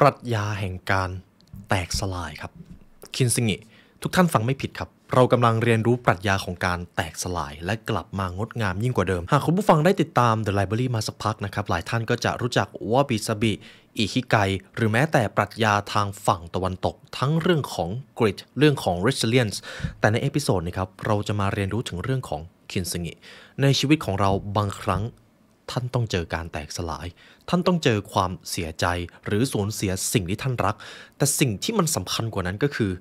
ปรัชญาแห่งการแตกสลายครับ คินซิงิทุกท่านฟังไม่ผิดครับ เรากำลังเรียนรู้ปรัชญาของการแตกสลาย และกลับมางดงามยิ่งกว่าเดิม หากคุณผู้ฟังได้ติดตาม The Library มาสักพักนะครับหลายท่านก็จะรู้จักวาบิซาบิอิคิไกหรือแม้แต่ปรัชญาทางฝั่งตะวันตก ทั้งเรื่องของกริดเรื่องของ resilience แต่ในเอพิโซดนี้ครับเราจะมาเรียนรู้ถึงเรื่องของคินซิงิในชีวิตของเราบางครั้งท่านต้องเจอการแตกสลาย ท่านต้องเจอความเสียใจหรือสูญเสียสิ่งที่ท่านรัก แต่สิ่งที่มันสำคัญกว่านั้นก็คือ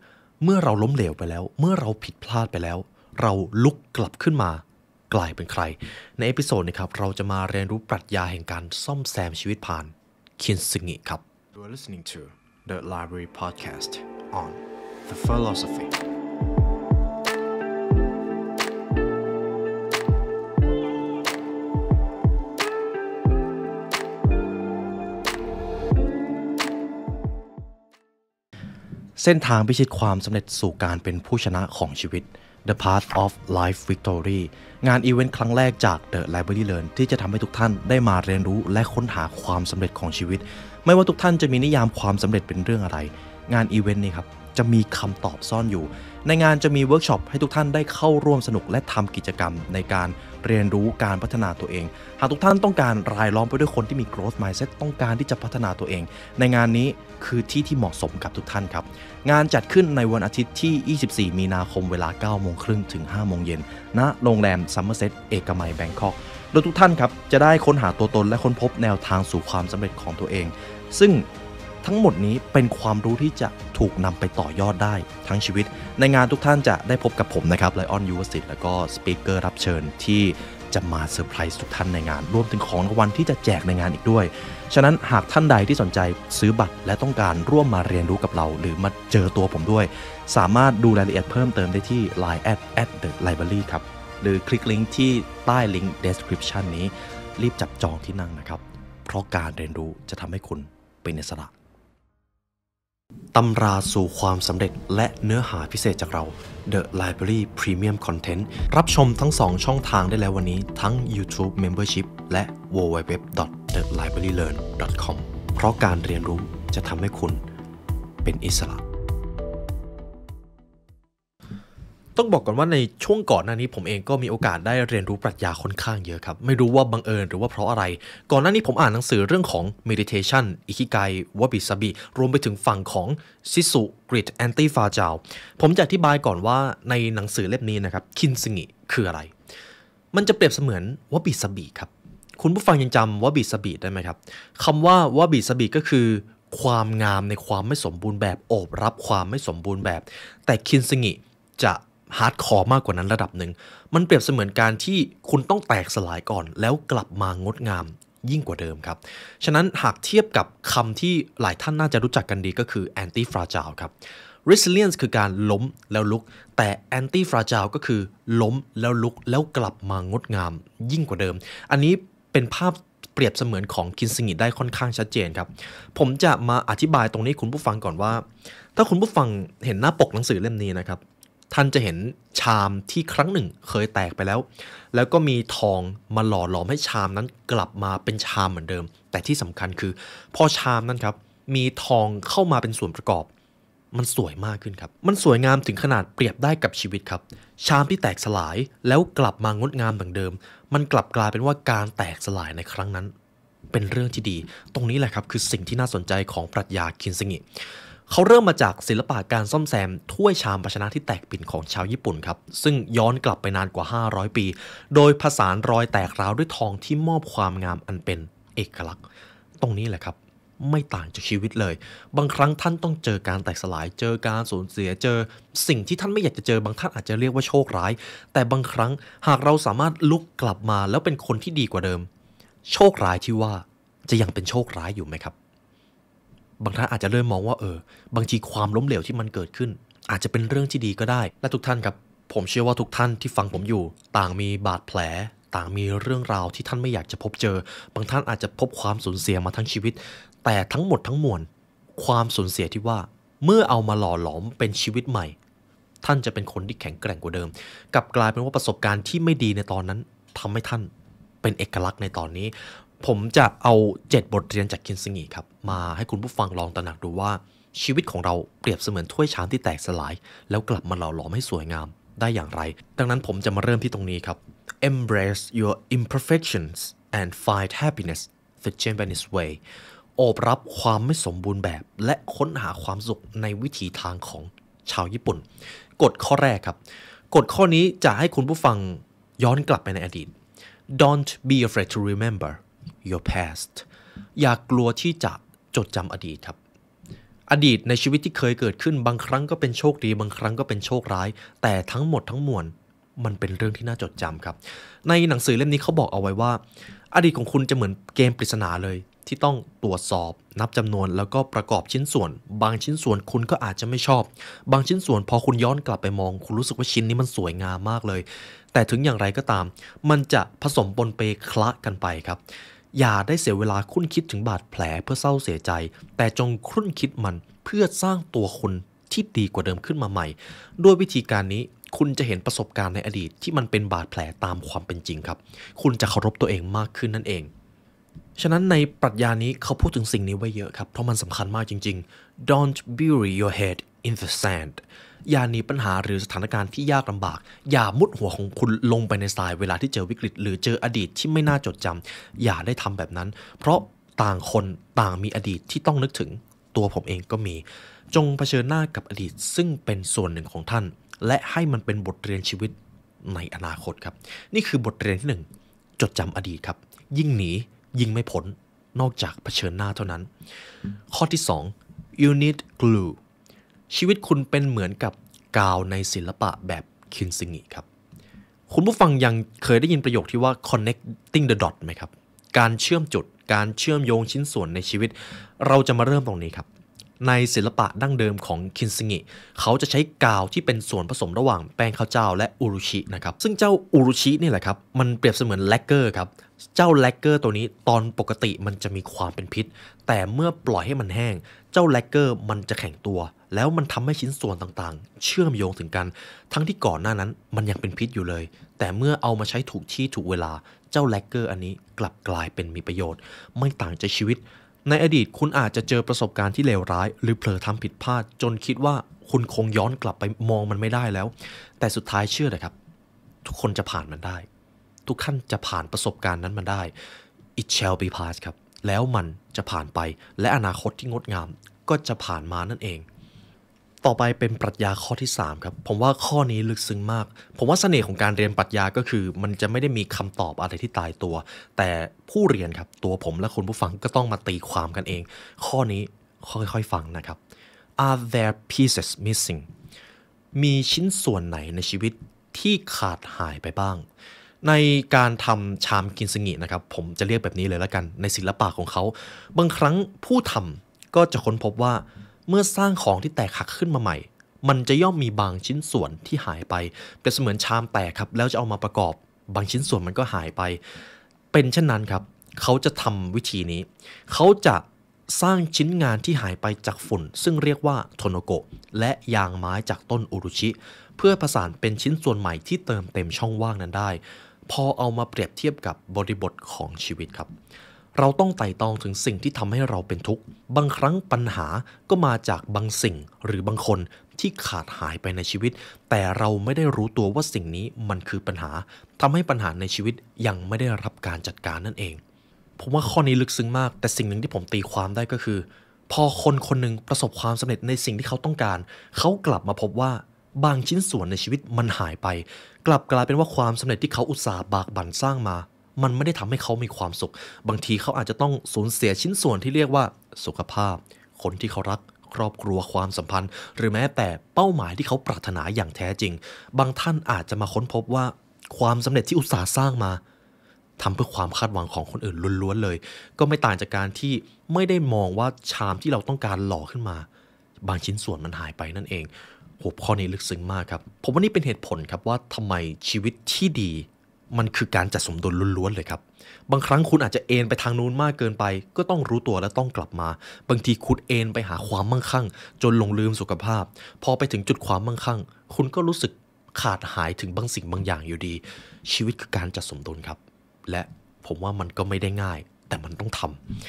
เมื่อเราล้มเหลวไปแล้ว เมื่อเราผิดพลาดไปแล้ว เราลุกกลับขึ้นมา กลายเป็นใคร ในเอพิโซดนี้ครับ เราจะมาเรียนรู้ปรัชญาแห่งการซ่อมแซมชีวิตผ่าน คินซึงิครับ You are listening to the Library Podcast on the Philosophy เส้นทางพิชิตความสำเร็จสู่การเป็นผู้ชนะของชีวิต The Path of Life Victory งานอีเวนต์ครั้งแรกจาก The Library Learn ที่จะทำให้ทุกท่านได้มาเรียนรู้และค้นหาความสำเร็จของชีวิต ไม่ว่าทุกท่านจะมีนิยามความสำเร็จเป็นเรื่องอะไร งานอีเวนต์นี้ครับจะมีคำตอบซ่อนอยู่ ในงานจะมีเวิร์กช็อปให้ทุกท่านได้เข้าร่วมสนุกและทำกิจกรรมในการเรียนรู้การพัฒนาตัวเอง หากทุกท่านต้องการรายล้อมไปด้วยคนที่มี growth mindset ต้องการที่จะพัฒนาตัวเอง ในงานนี้คือที่ที่เหมาะสมกับทุกท่านครับ งานจัดขึ้นในวันอาทิตย์ที่ 24 มีนาคมเวลา 9 โมงครึ่งถึง 5 โมงเย็น ณ โรงแรมซัมเมอร์เซตเอกมัยแบงคอกโดยทุกท่านครับ จะได้ค้นหาตัวตนและค้นพบแนวทางสู่ความสำเร็จของตัวเอง ซึ่งทั้งหมดนี้เป็นความรู้ที่จะถูกนำไปต่อยอดได้ทั้งชีวิต ในงานทุกท่านจะได้พบกับผมนะครับไลออนยูวสิตแล้วก็สปีกเกอร์รับเชิญที่จะมาเซอร์ไพรส์ทุกท่านในงานรวมถึงของรางวัลที่จะแจกในงานอีกด้วย ฉะนั้นหากท่านใดที่สนใจซื้อบัตรและต้องการร่วมมาเรียนรู้กับเรา หรือมาเจอตัวผมด้วย สามารถดูรายละเอียดเพิ่มเติมได้ที่ line แอ at the library ครับหรือคลิกลิงก์ที่ใต้ลิงก์ description นี้ รีบจับจองที่นั่งนะครับเพราะการเรียนรู้จะทำให้คุณเป็นอิสระตำราสู่ความสำเร็จและเนื้อหาพิเศษจากเรา The Library Premium Content รับชมทั้ง 2 ช่องทางได้แล้ววันนี้ ทั้ง YouTube Membership และ www.thelibrarylearn.com เพราะการเรียนรู้จะทำให้คุณเป็นอิสระต้องบอกก่อนว่าในช่วงก่อนหน้านี้ ผมเองก็มีโอกาสได้เรียนรู้ปรัชญาค่อนข้างเยอะครับ ไม่รู้ว่าบังเอิญหรือว่าเพราะอะไร ก่อนหน้านี้ผมอ่านหนังสือเรื่องของ meditation อิคิไกวบิซาบิรวมไปถึงฝั่งของซิสุกริดแอนตี้ฟาจาวผมจะอธิบายก่อนว่าในหนังสือเล่มนี้นะครับคินซึงิคืออะไร มันจะเปรียบเสมือนวบิซาบิครับ คุณผู้ฟังยังจำวบิซาบิได้ไหมครับคำว่าวบิซาบิก็คือ ความงามในความไม่สมบูรณ์แบบโอบรับความไม่สมบูรณ์แบบ แต่คินซึงิจะฮาร์ดคอร์มากกว่านั้นระดับหนึ่งมันเปรียบเสมือนการที่คุณต้องแตกสลายก่อนแล้วกลับมางดงามยิ่งกว่าเดิมครับฉะนั้นหากเทียบกับคำที่หลายท่านน่าจะรู้จักกันดีก็คือ anti fragile ครับ resilience คือการล้มแล้วลุก แต่ anti fragile ก็คือล้มแล้วลุกแล้วกลับมางดงาม ยิ่งกว่าเดิม อันนี้เป็นภาพเปรียบเสมือนของคินสงิได้ค่อนข้างชัดเจนครับ ผมจะมาอธิบายตรงนี้คุณผู้ฟังก่อนว่า ถ้าคุณผู้ฟังเห็นหน้าปกหนังสือเล่มนี้นะครับท่านจะเห็นชามที่ครั้งหนึ่งเคยแตกไปแล้ว แล้วก็มีทองมาหล่อหลอมให้ชามนั้นกลับมาเป็นชามเหมือนเดิม แต่ที่สำคัญคือพอชามนั้นครับ มีทองเข้ามาเป็นส่วนประกอบ มันสวยมากขึ้นครับ มันสวยงามถึงขนาดเปรียบได้กับชีวิตครับ ชามที่แตกสลายแล้วกลับมางดงามเหมือนเดิม มันกลับกลายเป็นว่าการแตกสลายในครั้งนั้น เป็นเรื่องที่ดี ตรงนี้แหละครับคือสิ่งที่น่าสนใจของปรัชญาคินสงิเขาเริ่มมาจากศิลปะการซ่อมแซมถ้วยชามภาชนะที่แตกปิ่นของชาวญี่ปุ่นครับซึ่งย้อนกลับไปนานกว่า 500 ปี โดยผสานรอยแตกร้าวด้วยทองที่มอบความงามอันเป็นเอกลักษณ์ตรงนี้แหละครับ ไม่ต่างจากชีวิตเลย บางครั้งท่านต้องเจอการแตกสลายเจอการสูญเสียเจอ สิ่งที่ท่านไม่อยากจะเจอบางท่านอาจจะเรียกว่าโชคร้ายแต่บางครั้งหากเราสามารถลุกกลับมาแล้วเป็นคนที่ดีกว่าเดิม โชคร้ายที่ว่าจะยังเป็นโชคร้ายอยู่ไหมครับบางท่านอาจจะเริ่มมองว่าเออ บางทีความล้มเหลวที่มันเกิดขึ้น อาจจะเป็นเรื่องที่ดีก็ได้ และทุกท่านครับผมเชื่อว่าทุกท่านที่ฟังผมอยู่ ต่างมีบาดแผล ต่างมีเรื่องราวที่ท่านไม่อยากจะพบเจอ บางท่านอาจจะพบความสูญเสียมาทั้งชีวิต แต่ทั้งหมดทั้งมวลความสูญเสียที่ว่า เมื่อเอามาหล่อหลอมเป็นชีวิตใหม่ ท่านจะเป็นคนที่แข็งแกร่งกว่าเดิมกลับกลายเป็นว่าประสบการณ์ที่ไม่ดีในตอนนั้น ทำให้ท่าน เป็นเอกลักษณ์ในตอนนี้ผมจะเอา 7 บทเรียนจากเคนซงีครับ มาให้คุณผู้ฟังลองตระหนักดูว่าชีวิตของเราเปรียบเสมือนถ้วยชามที่แตกสลาย แล้วกลับมาหล่อหลอมให้สวยงามได้อย่างไร ดังนั้นผมจะมาเริ่มที่ตรงนี้ครับ embrace your imperfections and find happiness the Japanese way โอบรับความไม่สมบูรณ์แบบและค้นหาความสุขในวิถีทางของชาวญี่ปุ่น กฎข้อแรกครับ กฎข้อนี้จะให้คุณผู้ฟังย้อนกลับไปในอดีต don't be afraid to remember your past อย่ากกลัวที่จะจดจำอดีตครับ อดีตในชีวิตที่เคยเกิดขึ้น บางครั้งก็เป็นโชคดี บางครั้งก็เป็นโชคร้าย แต่ทั้งหมดทั้งมวลมันเป็นเรื่องที่น่าจดจำครับ ในหนังสือเล่มนี้เขาบอกเอาไว้ว่า อดีตของคุณจะเหมือนเกมปริศนาเลย ที่ต้องตรวจสอบนับจำนวนแล้วก็ประกอบชิ้นส่วน บางชิ้นส่วนคุณก็อาจจะไม่ชอบ บางชิ้นส่วนพอคุณย้อนกลับไปมอง คุณรู้สึกว่าชิ้นนี้มันสวยงามมากเลย แต่ถึงอย่างไรก็ตาม มันจะผสมปนเปคละกันไปครับอย่าได้เสียเวลาคุ้นคิดถึงบาดแผลเพื่อเศร้าเสียใจ แต่จงคุ้นคิดมันเพื่อสร้างตัวคนที่ดีกว่าเดิมขึ้นมาใหม่ ด้วยวิธีการนี้คุณจะเห็นประสบการณ์ในอดีตที่มันเป็นบาดแผลตามความเป็นจริงครับ คุณจะเคารพตัวเองมากขึ้นนั่นเอง ฉะนั้นในปรัชญานี้เขาพูดถึงสิ่งนี้ไว้เยอะครับ เพราะมันสำคัญมากจริง ๆ don't bury your head in the sand อย่าหนีปัญหาหรือสถานการณ์ที่ยากลำบาก อย่ามุดหัวของคุณลงไปในทรายเวลาที่เจอวิกฤต หรือเจออดีตที่ไม่น่าจดจำ อย่าได้ทำแบบนั้น เพราะต่างคนต่างมีอดีตที่ต้องนึกถึงตัวผมเองก็มี จงเผชิญหน้ากับอดีตซึ่งเป็นส่วนหนึ่งของท่าน และให้มันเป็นบทเรียนชีวิตในอนาคตครับนี่คือบทเรียนที่ 1 จดจำอดีตครับ ยิ่งหนียิ่งไม่พ้นนอกจากเผชิญหน้าเท่านั้น ข้อที่ 2 you need glue ชีวิตคุณเป็นเหมือนกับกาวในศิลปะแบบคินซิงิครับ คุณผู้ฟังยังเคยได้ยินประโยคที่ว่า connecting the dot ไหมครับ การเชื่อมจุดการเชื่อมโยงชิ้นส่วนในชีวิต เราจะมาเริ่มตรงนี้ครับ ในศิลปะดั้งเดิมของคินซิงิเขาจะใช้กาวที่เป็นส่วนผสมระหว่างแป้งข้าวเจ้าและอุรุชินะครับ ซึ่งเจ้าอุรุชินี่แหละครับมันเปรียบเสมือนแลกเกอร์ครับเจ้าแลกเกอร์ตัวนี้ตอนปกติมันจะมีความเป็นพิษ แต่เมื่อปล่อยให้มันแห้งเจ้าแลกเกอร์มันจะแข็งตัว แล้วมันทำให้ชิ้นส่วนต่างๆ เชื่อมโยงถึงกัน ทั้งที่ก่อนหน้านั้นมันยังเป็นพิษอยู่เลย แต่เมื่อเอามาใช้ถูกที่ถูกเวลาเจ้าแลกเกอร์อันนี้กลับกลายเป็นมีประโยชน์ ไม่ต่างจากชีวิต ในอดีตคุณอาจจะเจอประสบการณ์ที่เลวร้าย หรือเผลอทำผิดพลาดจนคิดว่าคุณคงย้อนกลับไปมองมันไม่ได้แล้ว แต่สุดท้ายเชื่อเลยครับทุกคนจะผ่านมันได้ ทุกขั้นจะผ่านประสบการณ์นั้นมันได้ it shall be p a s d ครับแล้วมันจะผ่านไป และอนาคตที่งดงามก็จะผ่านมานั่นเอง ต่อไปเป็นปรัชญาข้อที่ 3 ครับ ผมว่าข้อนี้ลึกซึ้งมาก ผมว่าสเสน่ห์ของการเรียนปรัชญาก็คือ มันจะไม่ได้มีคำตอบอะไรที่ตายตัว แต่ผู้เรียนครับ ตัวผมและคุณผู้ฟังก็ต้องมาตีความกันเอง ข้อนี้ค่อยๆฟังนะครับ are there pieces missing มีชิ้นส่วนไหนในชีวิตที่ขาดหายไปบ้างในการทำชามกินสงินะครับ ผมจะเรียกแบบนี้เลยละกันในศิลปะของเขา บางครั้งผู้ทำ ก็จะค้นพบว่าเมื่อสร้างของที่แตกหักขึ้นมาใหม่ มันจะย่อมมีบางชิ้นส่วนที่หายไปเป็นเสมือนชามแตกครับ แล้วจะเอามาประกอบ บางชิ้นส่วนมันก็หายไป เป็นเช่นนั้นครับ เขาจะทำวิธีนี้ เขาจะสร้างชิ้นงานที่หายไปจากฝุ่น ซึ่งเรียกว่าโทโนโกะและยางไม้จากต้นอุรุชิ เพื่อผสานเป็นชิ้นส่วนใหม่ที่เติมเต็มช่องว่างนั้นได้พอเอามาเปรียบเทียบกับบริบทของชีวิตครับ เราต้องไต่ตองถึงสิ่งที่ทำให้เราเป็นทุกข์ บางครั้งปัญหาก็มาจากบางสิ่งหรือบางคนที่ขาดหายไปในชีวิต แต่เราไม่ได้รู้ตัวว่าสิ่งนี้มันคือปัญหา ทำให้ปัญหาในชีวิตยังไม่ได้รับการจัดการนั่นเอง ผมว่าข้อนี้ลึกซึ้งมาก แต่สิ่งหนึ่งที่ผมตีความได้ก็คือ พอคนคนหนึ่งประสบความสำเร็จในสิ่งที่เขาต้องการ เขากลับมาพบว่าบางชิ้นส่วนในชีวิตมันหายไป กลับกลายเป็นว่าความสำเร็จที่เขาอุตส่าห์บากบั่นสร้างมา มันไม่ได้ทำให้เขามีความสุข บางทีเขาอาจจะต้องสูญเสียชิ้นส่วนที่เรียกว่าสุขภาพ คนที่เขารัก ครอบครัวความสัมพันธ์ หรือแม้แต่เป้าหมายที่เขาปรารถนาอย่างแท้จริง บางท่านอาจจะมาค้นพบว่าความสำเร็จที่อุตสาห์สร้างมา ทำเพื่อความคาดหวังของคนอื่นล้วนๆเลย ก็ไม่ต่างจากการที่ไม่ได้มองว่าชามที่เราต้องการหล่อขึ้นมา บางชิ้นส่วนมันหายไปนั่นเองโหข้อนี้ลึกซึ้งมากครับ ผมว่านี่เป็นเหตุผลครับว่าทำไมชีวิตที่ดี มันคือการจัดสมดุลล้วนๆ เลยครับบางครั้งคุณอาจจะเอนไปทางนู้นมากเกินไป ก็ต้องรู้ตัวและต้องกลับมา บางทีคุณเอนไปหาความมั่งคั่ง จนหลงลืมสุขภาพ พอไปถึงจุดความมั่งคั่ง คุณก็รู้สึกขาดหายถึงบางสิ่งบางอย่างอยู่ดี ชีวิตคือการจัดสมดุลครับ และผมว่ามันก็ไม่ได้ง่ายแต่มันต้องท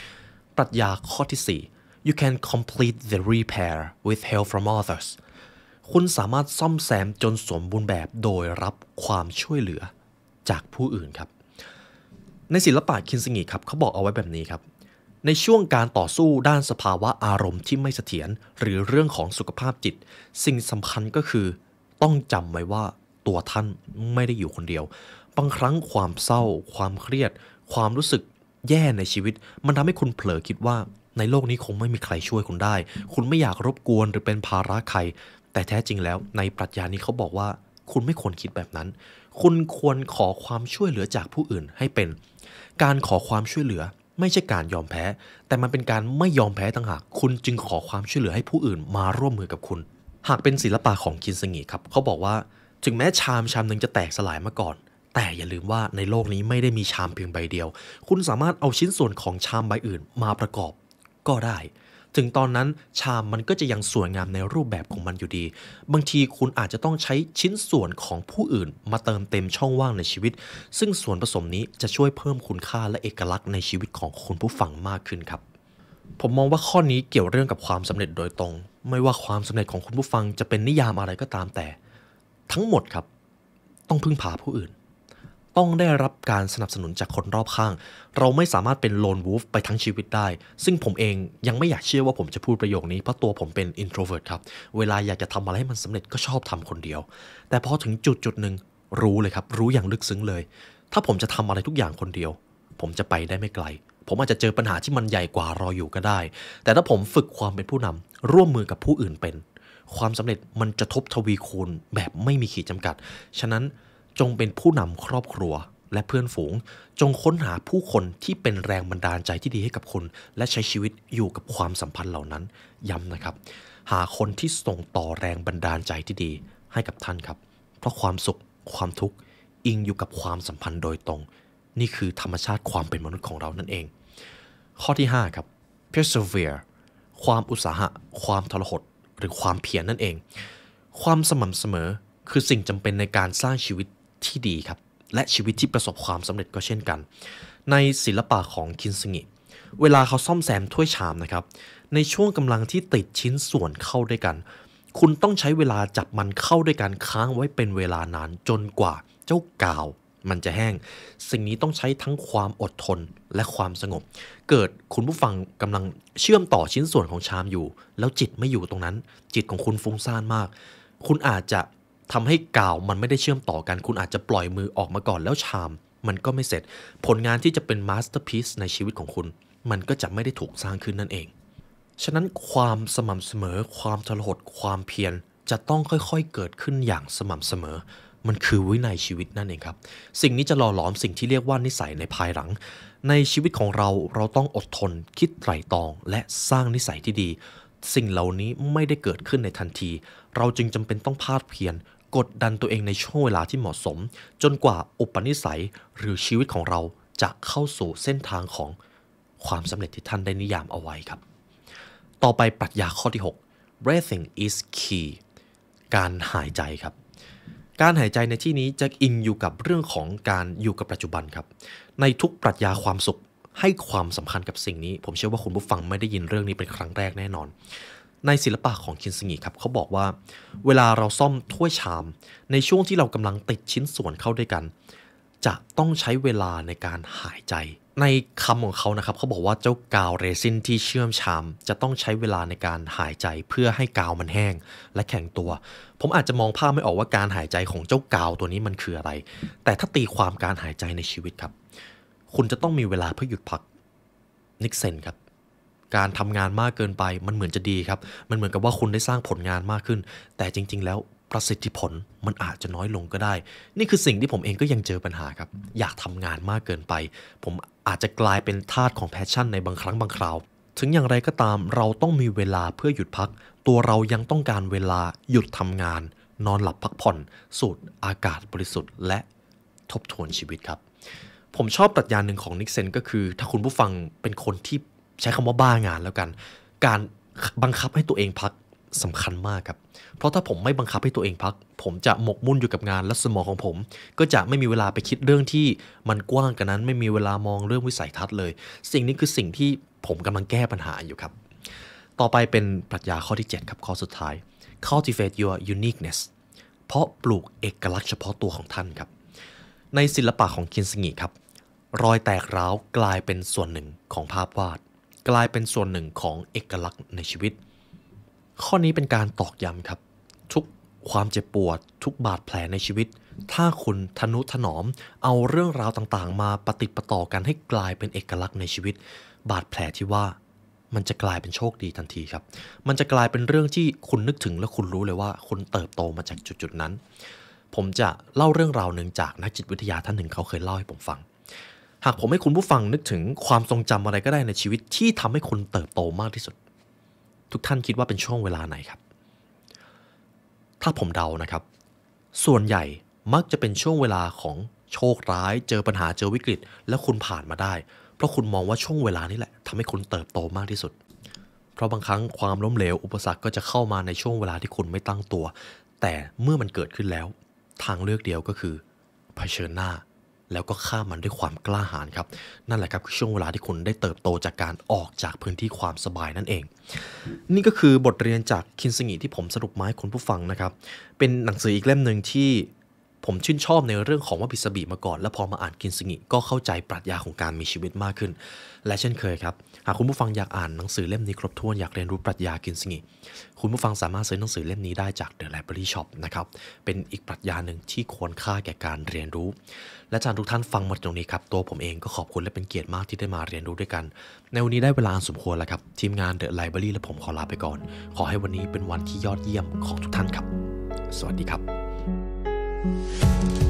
ำปรัชญาข้อที่ 4 you can complete the repair with help from others คุณสามารถซ่อมแซมจนสมบูรณ์แบบโดยรับความช่วยเหลือจากผู้อื่นครับ ในศิลปะคินซงิครับ เขาบอกเอาไว้แบบนี้ครับ ในช่วงการต่อสู้ด้านสภาวะอารมณ์ที่ไม่เสถียรหรือเรื่องของสุขภาพจิต สิ่งสำคัญก็คือ ต้องจำไว้ว่าตัวท่านไม่ได้อยู่คนเดียว บางครั้งความเศร้า ความเครียด ความรู้สึกแย่ในชีวิต มันทำให้คุณเผลอคิดว่า ในโลกนี้คงไม่มีใครช่วยคุณได้ คุณไม่อยากรบกวนหรือเป็นภาระใครแต่แท้จริงแล้ว ในปรัชญานี้เขาบอกว่าคุณไม่ควรคิดแบบนั้น คุณควรขอความช่วยเหลือจากผู้อื่นให้เป็น การขอความช่วยเหลือไม่ใช่การยอมแพ้ แต่มันเป็นการไม่ยอมแพ้ต่างหากคุณจึงขอความช่วยเหลือให้ผู้อื่นมาร่วมมือกับคุณ หากเป็นศิลปะของคินสงีครับเขาบอกว่าถึงแม้ชามชามหนึ่งจะแตกสลายมาก่อน แต่อย่าลืมว่าในโลกนี้ไม่ได้มีชามเพียงใบเดียว คุณสามารถเอาชิ้นส่วนของชามใบอื่นมาประกอบ ก็ได้ถึงตอนนั้นชาม มันก็จะยังสวยงามในรูปแบบของมันอยู่ดี บางทีคุณอาจจะต้องใช้ชิ้นส่วนของผู้อื่น มาเติมเต็มช่องว่างในชีวิต ซึ่งส่วนผสมนี้จะช่วยเพิ่มคุณค่าและเอกลักษณ์ในชีวิตของคุณผู้ฟังมากขึ้นครับ ผมมองว่าข้อนี้เกี่ยวเรื่องกับความสำเร็จโดยตรง ไม่ว่าความสำเร็จของคุณผู้ฟังจะเป็นนิยามอะไรก็ตามแต่ ทั้งหมดครับ ต้องพึ่งพาผู้อื่นต้องได้รับการสนับสนุนจากคนรอบข้าง เราไม่สามารถเป็นโลนวูฟไปทั้งชีวิตได้ ซึ่งผมเองยังไม่อยากเชื่อว่าผมจะพูดประโยคนี้ เพราะตัวผมเป็นอินโทรเวิร์ตครับ เวลาอยากจะทำอะไรให้มันสำเร็จก็ชอบทำคนเดียว แต่พอถึงจุดจุดหนึ่ง รู้เลยครับ รู้อย่างลึกซึ้งเลย ถ้าผมจะทำอะไรทุกอย่างคนเดียว ผมจะไปได้ไม่ไกล ผมอาจจะเจอปัญหาที่มันใหญ่กว่ารออยู่ก็ได้ แต่ถ้าผมฝึกความเป็นผู้นำร่วมมือกับผู้อื่นเป็น ความสำเร็จมันจะทบทวีคูณแบบไม่มีขีดจำกัด ฉะนั้นจงเป็นผู้นำครอบครัวและเพื่อนฝูง จงค้นหาผู้คนที่เป็นแรงบันดาลใจที่ดีให้กับคุณและใช้ชีวิตอยู่กับความสัมพันธ์เหล่านั้นย้ำนะครับ หาคนที่ส่งต่อแรงบันดาลใจที่ดีให้กับท่านครับ เพราะความสุขความทุกข์อิงอยู่กับความสัมพันธ์โดยตรง นี่คือธรรมชาติความเป็นมนุษย์ของเรานั่นเอง ข้อที่5ครับ persevere ความอุตสาหะความทรหด หรือความเพียรนนั่นเอง ความสม่ำเสมอคือสิ่งจำเป็นในการสร้างชีวิตที่ดีครับและชีวิตที่ประสบความสำเร็จก็เช่นกัน ในศิลปะของคินซึงิ เวลาเขาซ่อมแซมถ้วยชามนะครับ ในช่วงกำลังที่ติดชิ้นส่วนเข้าด้วยกัน คุณต้องใช้เวลาจับมันเข้าด้วยกันค้างไว้เป็นเวลานานจนกว่าเจ้ากาว มันจะแห้ง สิ่งนี้ต้องใช้ทั้งความอดทนและความสงบ เกิดคุณผู้ฟังกำลังเชื่อมต่อชิ้นส่วนของชามอยู่ แล้วจิตไม่อยู่ตรงนั้น จิตของคุณฟุ้งซ่านมาก คุณอาจจะทำให้กาวมันไม่ได้เชื่อมต่อกัน คุณอาจจะปล่อยมือออกมาก่อนแล้วชามมันก็ไม่เสร็จ ผลงานที่จะเป็นมาสเตอร์พีซในชีวิตของคุณ มันก็จะไม่ได้ถูกสร้างขึ้นนั่นเอง ฉะนั้นความสม่ำเสมอ ความทรหด ความเพียร จะต้องค่อยๆเกิดขึ้นอย่างสม่ำเสมอ มันคือวินัยชีวิตนั่นเองครับ สิ่งนี้จะหล่อหลอมสิ่งที่เรียกว่านิสัยในภายหลัง ในชีวิตของเราเราต้องอดทนคิดไตร่ตรองและสร้างนิสัยที่ดี สิ่งเหล่านี้ไม่ได้เกิดขึ้นในทันที เราจึงจำเป็นต้องพาดเพียรกดดันตัวเองในช่วงเวลาที่เหมาะสม จนกว่าอุปนิสัยหรือชีวิตของเราจะเข้าสู่เส้นทางของความสำเร็จที่ท่านได้นิยามเอาไว้ครับ ต่อไปปรัชญาข้อที่ 6 breathing is key การหายใจครับ การหายใจในที่นี้จะอิงอยู่กับเรื่องของการอยู่กับปัจจุบันครับ ในทุกปรัชญาความสุขให้ความสำคัญกับสิ่งนี้ ผมเชื่อว่าคุณผู้ฟังไม่ได้ยินเรื่องนี้เป็นครั้งแรกแน่นอนในศิลปะของคินซึงิครับ เขาบอกว่า เวลาเราซ่อมถ้วยชาม ในช่วงที่เรากำลังติดชิ้นส่วนเข้าด้วยกัน จะต้องใช้เวลาในการหายใจ ในคำของเขานะครับ เขาบอกว่าเจ้ากาวเรซินที่เชื่อมชามจะต้องใช้เวลาในการหายใจเพื่อให้กาวมันแห้งและแข็งตัว ผมอาจจะมองภาพไม่ออกว่าการหายใจของเจ้ากาวตัวนี้มันคืออะไร แต่ถ้าตีความการหายใจในชีวิตครับ คุณจะต้องมีเวลาเพื่อหยุดพักนิกเซนครับการทำงานมากเกินไปมันเหมือนจะดีครับ มันเหมือนกับว่าคุณได้สร้างผลงานมากขึ้น แต่จริง ๆ แล้วประสิทธิผลมันอาจจะน้อยลงก็ได้ นี่คือสิ่งที่ผมเองก็ยังเจอปัญหาครับ อยากทำงานมากเกินไป ผมอาจจะกลายเป็นทาสของแพชชั่นในบางครั้งบางคราว ถึงอย่างไรก็ตามเราต้องมีเวลาเพื่อหยุดพัก ตัวเรายังต้องการเวลาหยุดทำงาน นอนหลับพักผ่อน สูดอากาศบริสุทธิ์ และทบทวนชีวิตครับ ผมชอบปรัชญาหนึ่งของนิกเซนก็คือ ถ้าคุณผู้ฟังเป็นคนที่ใช้คำว่าบ้างานแล้วกัน การบังคับให้ตัวเองพักสำคัญมากครับ เพราะถ้าผมไม่บังคับให้ตัวเองพัก ผมจะหมกมุ่นอยู่กับงานและสมองของผม ก็จะไม่มีเวลาไปคิดเรื่องที่มันกว้างกันนั้นไม่มีเวลามองเรื่องวิสัยทัศน์เลย สิ่งนี้คือสิ่งที่ผมกำลังแก้ปัญหาอยู่ครับ ต่อไปเป็นปรัชญาข้อที่7ครับข้อสุดท้าย cultivate your uniqueness เพราะปลูกเอกลักษณ์เฉพาะตัวของท่านครับในศิลปะของคินสงิครับ รอยแตกร้าวกลายเป็นส่วนหนึ่งของภาพวาดกลายเป็นส่วนหนึ่งของเอกลักษณ์ในชีวิต ข้อนี้เป็นการตอกย้ำครับ ทุกความเจ็บปวด ทุกบาดแผลในชีวิต ถ้าคุณทนุถนอม เอาเรื่องราวต่างๆ มาปฏิปต่อกันให้กลายเป็นเอกลักษณ์ในชีวิต บาดแผลที่ว่า มันจะกลายเป็นโชคดีทันทีครับ มันจะกลายเป็นเรื่องที่คุณนึกถึงและคุณรู้เลยว่า คุณเติบโตมาจากจุดๆนั้น ผมจะเล่าเรื่องราวหนึ่งจากนักจิตวิทยาท่านหนึ่ง เขาเคยเล่าให้ผมฟังหากผมให้คุณผู้ฟังนึกถึงความทรงจำอะไรก็ได้ในชีวิตที่ทำให้คุณเติบโตมากที่สุด ทุกท่านคิดว่าเป็นช่วงเวลาไหนครับ ถ้าผมเดานะครับ ส่วนใหญ่มักจะเป็นช่วงเวลาของโชคร้าย เจอปัญหาเจอวิกฤต และคุณผ่านมาได้ เพราะคุณมองว่าช่วงเวลานี้แหละ ทำให้คุณเติบโตมากที่สุด เพราะบางครั้งความล้มเหลวอุปสรรคก็จะเข้ามาในช่วงเวลาที่คุณไม่ตั้งตัว แต่เมื่อมันเกิดขึ้นแล้ว ทางเลือกเดียวก็คือเผชิญหน้าแล้วก็ฆ่ามันด้วยความกล้าหาญครับ นั่นแหละครับคือช่วงเวลาที่คุณได้เติบโตจากการออกจากพื้นที่ความสบายนั่นเอง นี่ก็คือบทเรียนจากคินสงิที่ผมสรุปมาให้คุณผู้ฟังนะครับ เป็นหนังสืออีกเล่มหนึ่งที่ผมชื่นชอบในเรื่องของวาพิสบีมาก่อนแล้วพอมาอ่านกินสงิก็เข้าใจปรัชญาของการมีชีวิตมากขึ้น และเช่นเคยครับ หากคุณผู้ฟังอยากอ่านหนังสือเล่มนี้ครบถ้วนอยากเรียนรู้ปรัชญากินสงิคุณผู้ฟังสามารถซื้อหนังสือเล่มนี้ได้จาก The Library Shop นะครับเป็นอีกปรัชญาหนึ่งที่ควรค่าแก่การเรียนรู้และจานทุกท่านฟังมาตรงนี้ครับตัวผมเองก็ขอบคุณและเป็นเกียรติมากที่ได้มาเรียนรู้ด้วยกัน ในวันนี้ได้เวลาอันสมควรแล้วครับทีมงาน The Library และผมขอลาไปก่อน ขอให้วันนี้เป็นวันที่ยอดเยี่ยมของทุกท่านครับ สวัสดีครับ嗯。